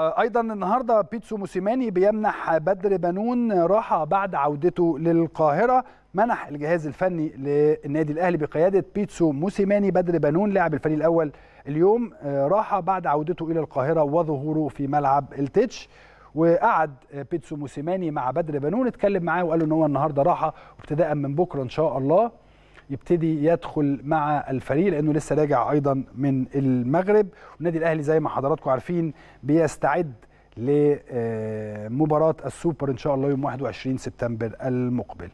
آه، ايضا النهارده بيتسو موسيماني بيمنح بدر بنون راحه بعد عودته للقاهره منح الجهاز الفني للنادي الاهلي بقياده بيتسو موسيماني بدر بنون لاعب الفريق الاول اليوم آه، راحه بعد عودته الى القاهره وظهوره في ملعب التتش وقعد آه، بيتسو موسيماني مع بدر بنون اتكلم معاه وقال له ان هو النهارده راحه وابتداء من بكره ان شاء الله يبتدي يدخل مع الفريق لانه لسه راجع ايضا من المغرب والنادي الاهلي زي ما حضراتكم عارفين بيستعد لمباراه السوبر ان شاء الله يوم 21 سبتمبر المقبل